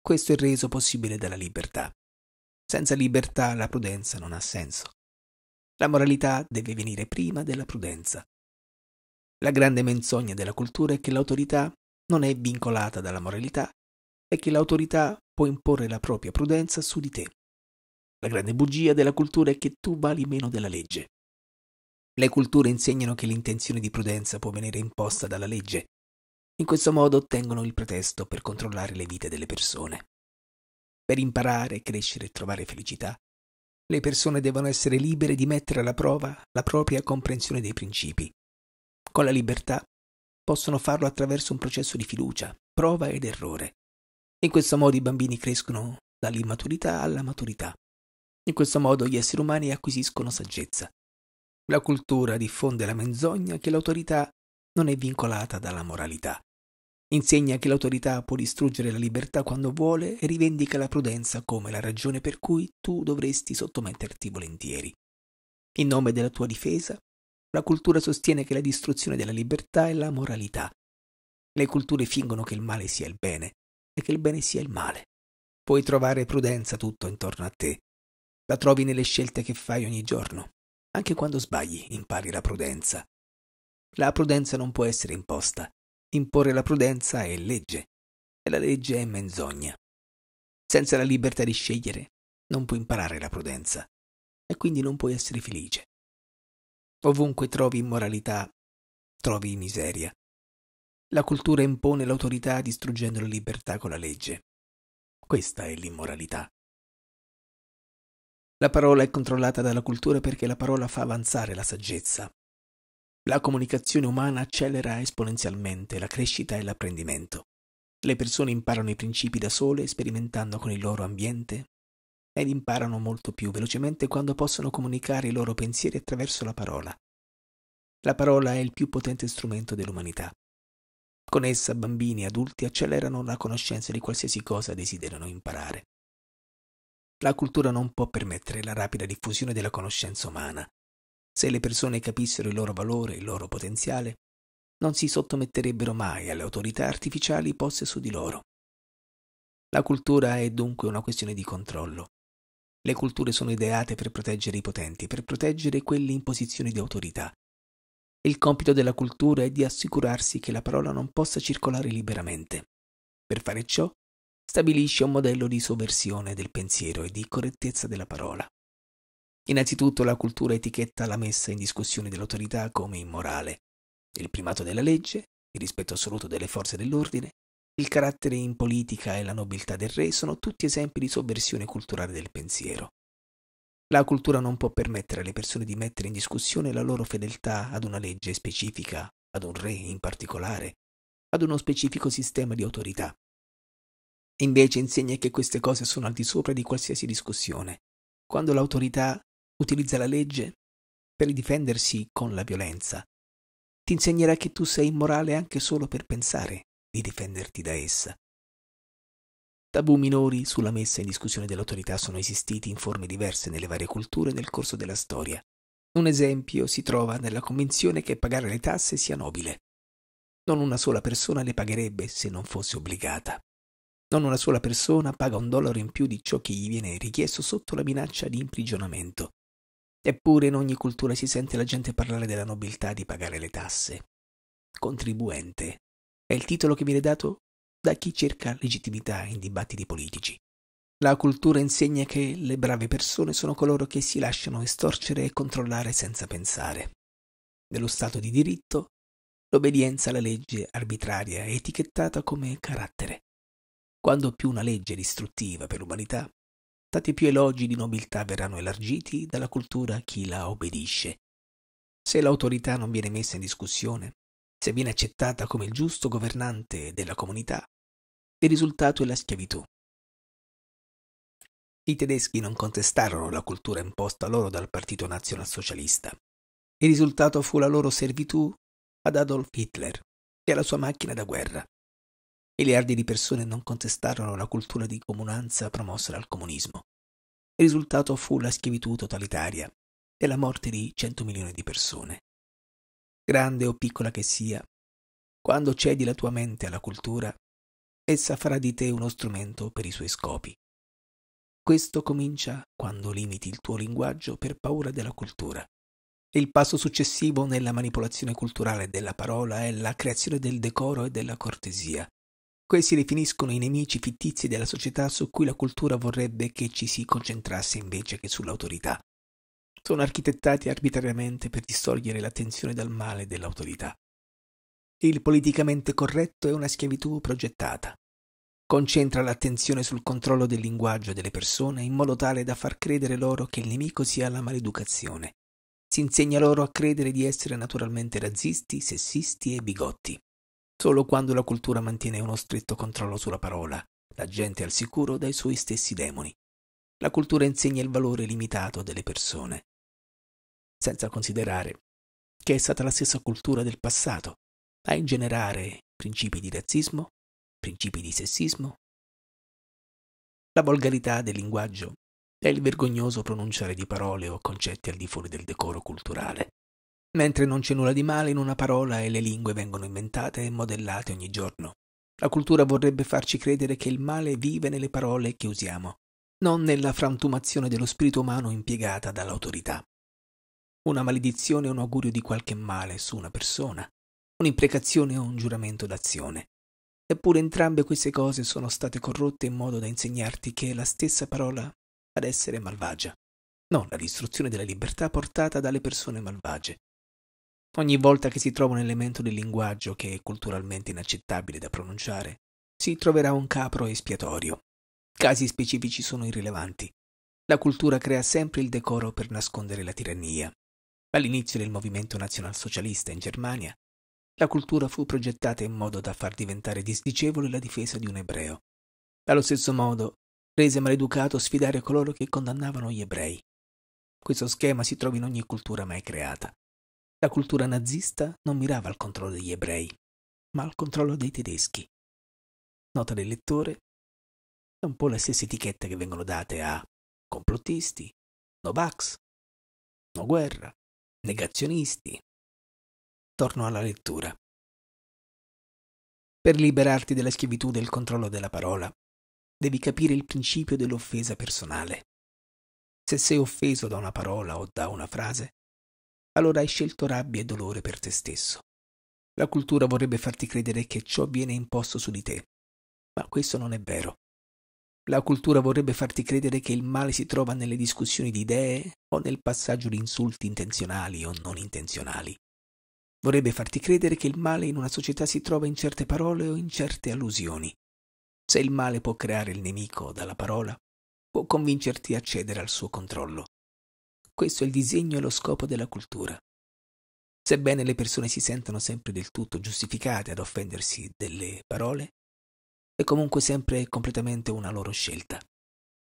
Questo è reso possibile dalla libertà. Senza libertà la prudenza non ha senso. La moralità deve venire prima della prudenza. La grande menzogna della cultura è che l'autorità non è vincolata dalla moralità e che l'autorità può imporre la propria prudenza su di te. La grande bugia della cultura è che tu vali meno della legge. Le culture insegnano che l'intenzione di prudenza può venire imposta dalla legge. In questo modo ottengono il pretesto per controllare le vite delle persone. Per imparare, crescere e trovare felicità, le persone devono essere libere di mettere alla prova la propria comprensione dei principi. Con la libertà possono farlo attraverso un processo di fiducia, prova ed errore. In questo modo i bambini crescono dall'immaturità alla maturità. In questo modo gli esseri umani acquisiscono saggezza, la cultura diffonde la menzogna che l'autorità non è vincolata dalla moralità. Insegna che l'autorità può distruggere la libertà quando vuole e rivendica la prudenza come la ragione per cui tu dovresti sottometterti volentieri. In nome della tua difesa, la cultura sostiene che la distruzione della libertà è la moralità. Le culture fingono che il male sia il bene e che il bene sia il male. Puoi trovare prudenza tutto intorno a te. La trovi nelle scelte che fai ogni giorno, anche quando sbagli, impari la prudenza. La prudenza non può essere imposta. Imporre la prudenza è legge. E la legge è menzogna. Senza la libertà di scegliere, non puoi imparare la prudenza. E quindi non puoi essere felice. Ovunque trovi immoralità, trovi miseria. La cultura impone l'autorità distruggendo la libertà con la legge. Questa è l'immoralità. La parola è controllata dalla cultura perché la parola fa avanzare la saggezza. La comunicazione umana accelera esponenzialmente la crescita e l'apprendimento. Le persone imparano i principi da sole, sperimentando con il loro ambiente, ed imparano molto più velocemente quando possono comunicare i loro pensieri attraverso la parola. La parola è il più potente strumento dell'umanità. Con essa bambini e adulti accelerano la conoscenza di qualsiasi cosa desiderano imparare la cultura non può permettere la rapida diffusione della conoscenza umana. Se le persone capissero il loro valore, il loro potenziale, non si sottometterebbero mai alle autorità artificiali poste su di loro. La cultura è dunque una questione di controllo. Le culture sono ideate per proteggere i potenti, per proteggere quelli in posizioni di autorità. Il compito della cultura è di assicurarsi che la parola non possa circolare liberamente. Per fare ciò stabilisce un modello di sovversione del pensiero e di correttezza della parola. Innanzitutto la cultura etichetta la messa in discussione dell'autorità come immorale, il primato della legge, il rispetto assoluto delle forze dell'ordine, il carattere in politica e la nobiltà del re sono tutti esempi di sovversione culturale del pensiero. La cultura non può permettere alle persone di mettere in discussione la loro fedeltà ad una legge specifica, ad un re in particolare, ad uno specifico sistema di autorità invece insegna che queste cose sono al di sopra di qualsiasi discussione. Quando l'autorità utilizza la legge per difendersi con la violenza, ti insegnerà che tu sei immorale anche solo per pensare di difenderti da essa. Tabù minori sulla messa in discussione dell'autorità sono esistiti in forme diverse nelle varie culture nel corso della storia. Un esempio si trova nella convinzione che pagare le tasse sia nobile. Non una sola persona le pagherebbe se non fosse obbligata. Non una sola persona paga un dollaro in più di ciò che gli viene richiesto sotto la minaccia di imprigionamento. Eppure in ogni cultura si sente la gente parlare della nobiltà di pagare le tasse. Contribuente è il titolo che viene dato da chi cerca legittimità in dibattiti politici. La cultura insegna che le brave persone sono coloro che si lasciano estorcere e controllare senza pensare. Nello Stato di diritto, l'obbedienza alla legge arbitraria è etichettata come carattere quando più una legge distruttiva per l'umanità, tanti più elogi di nobiltà verranno elargiti dalla cultura a chi la obbedisce. Se l'autorità non viene messa in discussione, se viene accettata come il giusto governante della comunità, il risultato è la schiavitù. I tedeschi non contestarono la cultura imposta loro dal Partito Nazionalsocialista. Il risultato fu la loro servitù ad Adolf Hitler e alla sua macchina da guerra. Miliardi di persone non contestarono la cultura di comunanza promossa dal comunismo. Il risultato fu la schiavitù totalitaria e la morte di 100 milioni di persone. Grande o piccola che sia, quando cedi la tua mente alla cultura, essa farà di te uno strumento per i suoi scopi. Questo comincia quando limiti il tuo linguaggio per paura della cultura. Il passo successivo nella manipolazione culturale della parola è la creazione del decoro e della cortesia, questi definiscono i nemici fittizi della società su cui la cultura vorrebbe che ci si concentrasse invece che sull'autorità. Sono architettati arbitrariamente per distogliere l'attenzione dal male dell'autorità. Il politicamente corretto è una schiavitù progettata. Concentra l'attenzione sul controllo del linguaggio delle persone in modo tale da far credere loro che il nemico sia la maleducazione. Si insegna loro a credere di essere naturalmente razzisti, sessisti e bigotti. Solo quando la cultura mantiene uno stretto controllo sulla parola, la gente è al sicuro dai suoi stessi demoni. La cultura insegna il valore limitato delle persone, senza considerare che è stata la stessa cultura del passato a ingenerare principi di razzismo, principi di sessismo. La volgarità del linguaggio è il vergognoso pronunciare di parole o concetti al di fuori del decoro culturale. Mentre non c'è nulla di male in una parola e le lingue vengono inventate e modellate ogni giorno. La cultura vorrebbe farci credere che il male vive nelle parole che usiamo, non nella frantumazione dello spirito umano impiegata dall'autorità. Una maledizione è un augurio di qualche male su una persona, un'imprecazione o un giuramento d'azione. Eppure entrambe queste cose sono state corrotte in modo da insegnarti che è la stessa parola ad essere malvagia, non la distruzione della libertà portata dalle persone malvagie, Ogni volta che si trova un elemento del linguaggio che è culturalmente inaccettabile da pronunciare, si troverà un capro espiatorio. Casi specifici sono irrilevanti. La cultura crea sempre il decoro per nascondere la tirannia. All'inizio del movimento nazionalsocialista in Germania, la cultura fu progettata in modo da far diventare disdicevole la difesa di un ebreo. Allo stesso modo, rese maleducato sfidare coloro che condannavano gli ebrei. Questo schema si trova in ogni cultura mai creata. La cultura nazista non mirava al controllo degli ebrei, ma al controllo dei tedeschi. Nota del lettore, è un po' le stesse etichette che vengono date a complottisti, no vax, no guerra, negazionisti. Torno alla lettura. Per liberarti dalla schiavitù del controllo della parola, devi capire il principio dell'offesa personale. Se sei offeso da una parola o da una frase, allora hai scelto rabbia e dolore per te stesso. La cultura vorrebbe farti credere che ciò viene imposto su di te, ma questo non è vero. La cultura vorrebbe farti credere che il male si trova nelle discussioni di idee o nel passaggio di insulti intenzionali o non intenzionali. Vorrebbe farti credere che il male in una società si trova in certe parole o in certe allusioni. Se il male può creare il nemico dalla parola, può convincerti a cedere al suo controllo. Questo è il disegno e lo scopo della cultura. Sebbene le persone si sentano sempre del tutto giustificate ad offendersi delle parole, è comunque sempre completamente una loro scelta.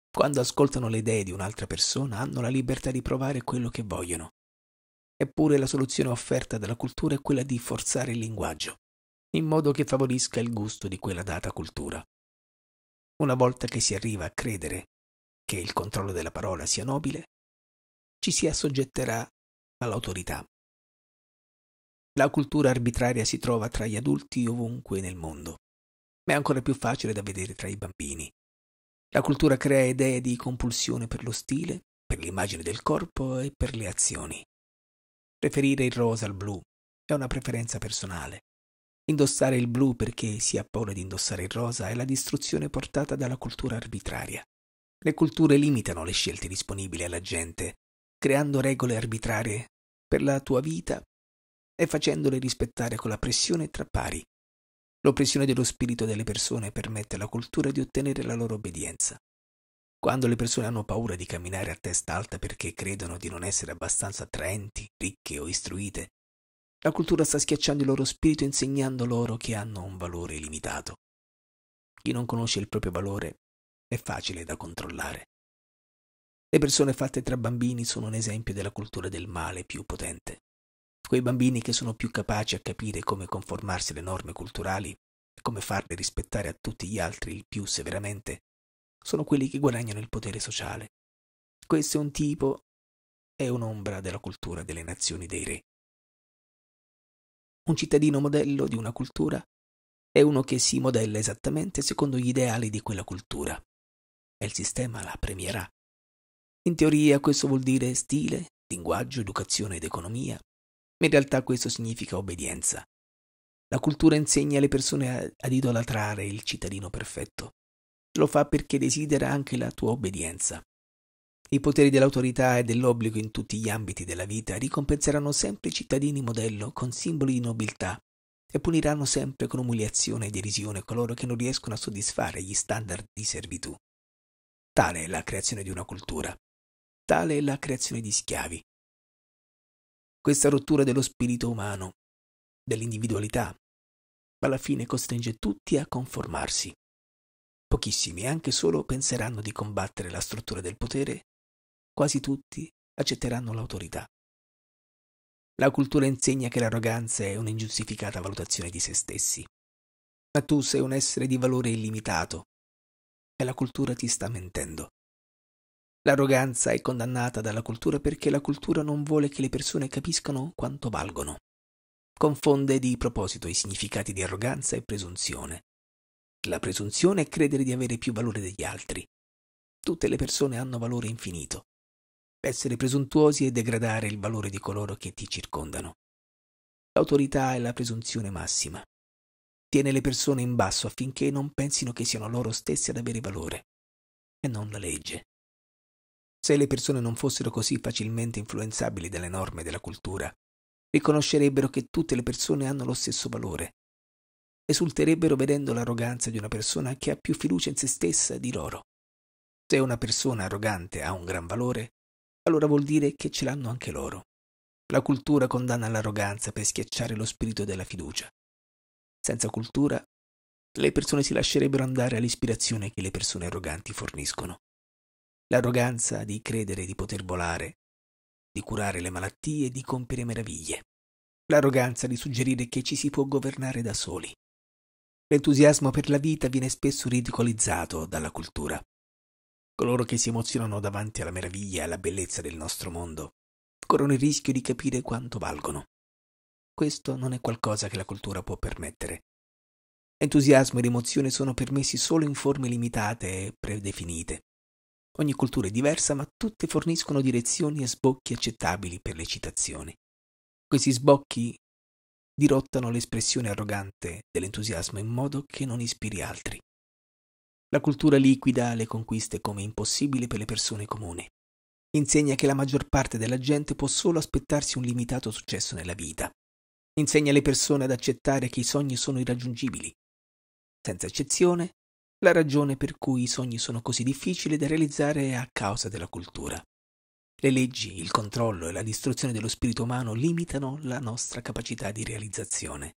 Quando ascoltano le idee di un'altra persona hanno la libertà di provare quello che vogliono. Eppure la soluzione offerta dalla cultura è quella di forzare il linguaggio, in modo che favorisca il gusto di quella data cultura. Una volta che si arriva a credere che il controllo della parola sia nobile, ci si assoggetterà all'autorità. La cultura arbitraria si trova tra gli adulti ovunque nel mondo, ma è ancora più facile da vedere tra i bambini. La cultura crea idee di compulsione per lo stile, per l'immagine del corpo e per le azioni. Preferire il rosa al blu è una preferenza personale. Indossare il blu perché si ha paura di indossare il rosa è la distruzione portata dalla cultura arbitraria. Le culture limitano le scelte disponibili alla gente creando regole arbitrarie per la tua vita e facendole rispettare con la pressione tra pari. L'oppressione dello spirito delle persone permette alla cultura di ottenere la loro obbedienza. Quando le persone hanno paura di camminare a testa alta perché credono di non essere abbastanza attraenti, ricche o istruite, la cultura sta schiacciando il loro spirito insegnando loro che hanno un valore limitato. Chi non conosce il proprio valore è facile da controllare. Le persone fatte tra bambini sono un esempio della cultura del male più potente. Quei bambini che sono più capaci a capire come conformarsi alle norme culturali e come farle rispettare a tutti gli altri il più severamente, sono quelli che guadagnano il potere sociale. Questo è un tipo, è un'ombra della cultura delle nazioni dei re. Un cittadino modello di una cultura è uno che si modella esattamente secondo gli ideali di quella cultura e il sistema la premierà in teoria questo vuol dire stile, linguaggio, educazione ed economia, ma in realtà questo significa obbedienza. La cultura insegna le persone ad idolatrare il cittadino perfetto. Lo fa perché desidera anche la tua obbedienza. I poteri dell'autorità e dell'obbligo in tutti gli ambiti della vita ricompenseranno sempre i cittadini modello con simboli di nobiltà e puniranno sempre con umiliazione e derisione coloro che non riescono a soddisfare gli standard di servitù. Tale è la creazione di una cultura. Tale è la creazione di schiavi. Questa rottura dello spirito umano, dell'individualità, alla fine costringe tutti a conformarsi. Pochissimi anche solo penseranno di combattere la struttura del potere, quasi tutti accetteranno l'autorità. La cultura insegna che l'arroganza è un'ingiustificata valutazione di se stessi. Ma tu sei un essere di valore illimitato e la cultura ti sta mentendo. L'arroganza è condannata dalla cultura perché la cultura non vuole che le persone capiscano quanto valgono. Confonde di proposito i significati di arroganza e presunzione. La presunzione è credere di avere più valore degli altri. Tutte le persone hanno valore infinito. Essere presuntuosi è degradare il valore di coloro che ti circondano. L'autorità è la presunzione massima. Tiene le persone in basso affinché non pensino che siano loro stesse ad avere valore e non la legge. Se le persone non fossero così facilmente influenzabili dalle norme della cultura, riconoscerebbero che tutte le persone hanno lo stesso valore. Esulterebbero vedendo l'arroganza di una persona che ha più fiducia in se stessa di loro. Se una persona arrogante ha un gran valore, allora vuol dire che ce l'hanno anche loro. La cultura condanna l'arroganza per schiacciare lo spirito della fiducia. Senza cultura, le persone si lascerebbero andare all'ispirazione che le persone arroganti forniscono l'arroganza di credere di poter volare, di curare le malattie e di compiere meraviglie, l'arroganza di suggerire che ci si può governare da soli. L'entusiasmo per la vita viene spesso ridicolizzato dalla cultura. Coloro che si emozionano davanti alla meraviglia e alla bellezza del nostro mondo corrono il rischio di capire quanto valgono. Questo non è qualcosa che la cultura può permettere. Entusiasmo ed emozione sono permessi solo in forme limitate e predefinite, Ogni cultura è diversa, ma tutte forniscono direzioni e sbocchi accettabili per le citazioni. Questi sbocchi dirottano l'espressione arrogante dell'entusiasmo in modo che non ispiri altri. La cultura liquida le conquiste come impossibile per le persone comuni. Insegna che la maggior parte della gente può solo aspettarsi un limitato successo nella vita. Insegna le persone ad accettare che i sogni sono irraggiungibili, senza eccezione, la ragione per cui i sogni sono così difficili da realizzare è a causa della cultura. Le leggi, il controllo e la distruzione dello spirito umano limitano la nostra capacità di realizzazione.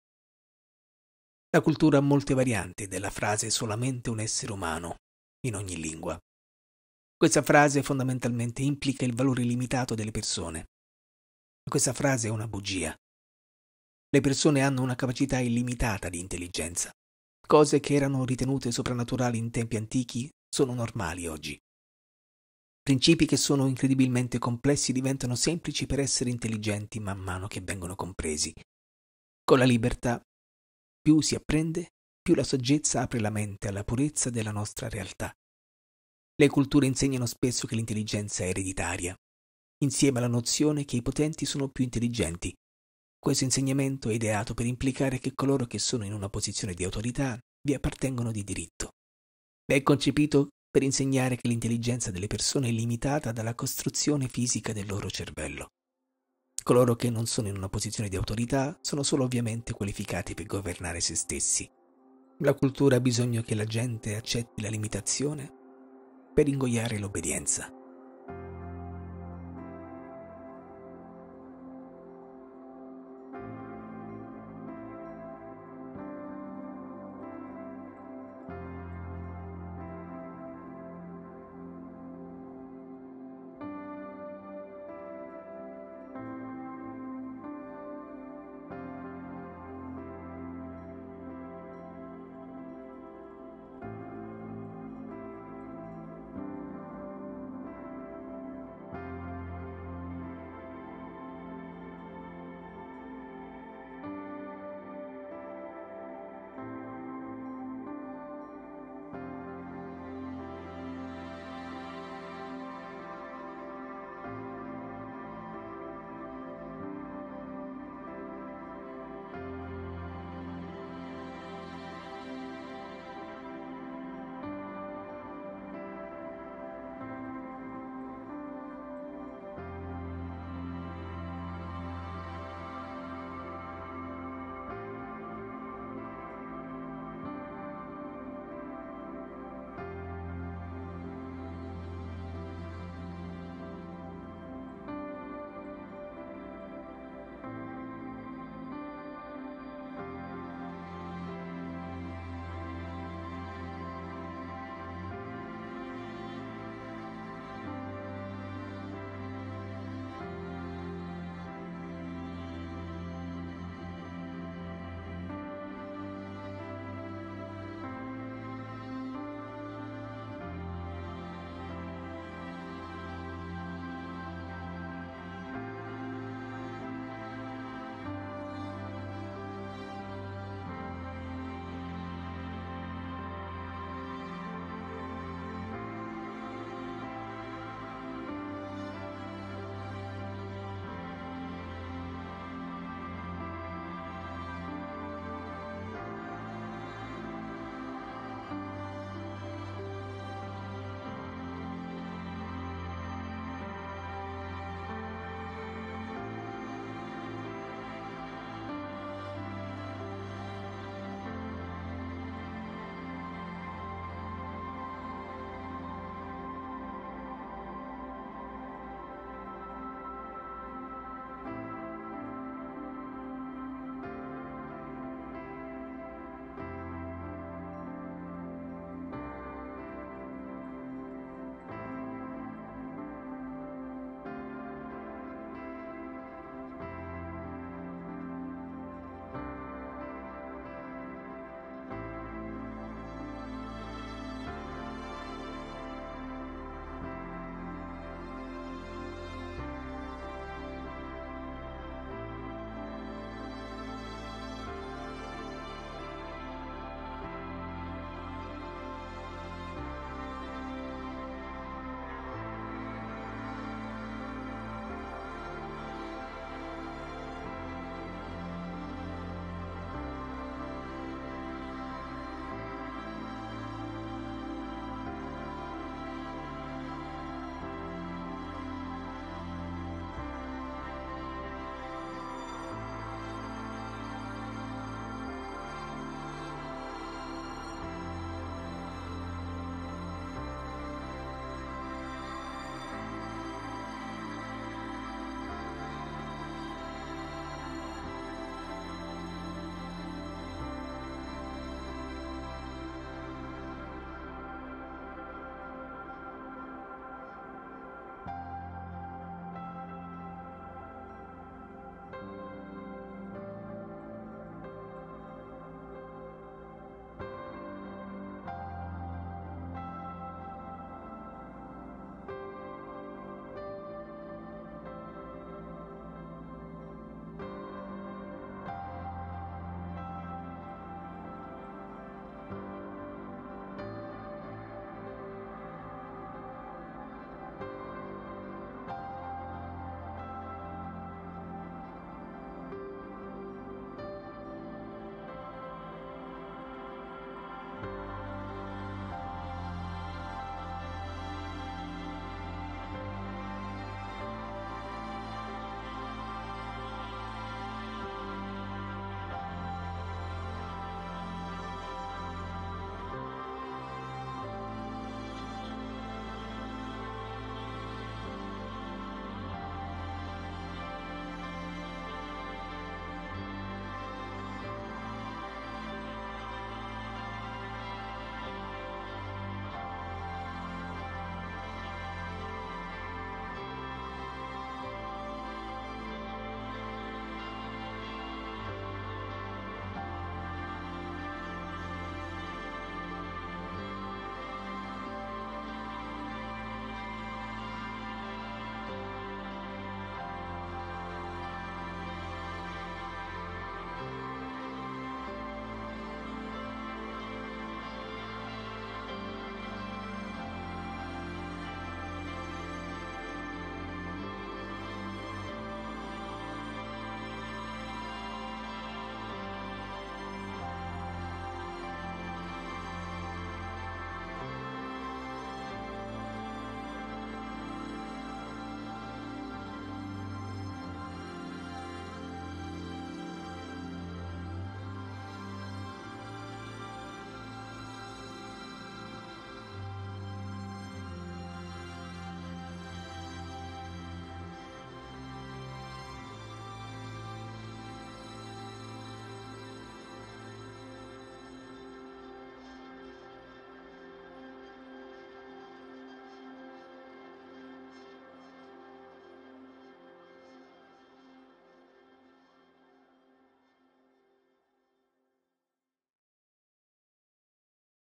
La cultura ha molte varianti della frase solamente un essere umano, in ogni lingua. Questa frase fondamentalmente implica il valore limitato delle persone. Ma questa frase è una bugia. Le persone hanno una capacità illimitata di intelligenza. Cose che erano ritenute soprannaturali in tempi antichi sono normali oggi. Principi che sono incredibilmente complessi diventano semplici per essere intelligenti man mano che vengono compresi. Con la libertà, più si apprende, più la saggezza apre la mente alla purezza della nostra realtà. Le culture insegnano spesso che l'intelligenza è ereditaria, insieme alla nozione che i potenti sono più intelligenti questo insegnamento è ideato per implicare che coloro che sono in una posizione di autorità vi appartengono di diritto. È concepito per insegnare che l'intelligenza delle persone è limitata dalla costruzione fisica del loro cervello. Coloro che non sono in una posizione di autorità sono solo ovviamente qualificati per governare se stessi. La cultura ha bisogno che la gente accetti la limitazione per ingoiare l'obbedienza.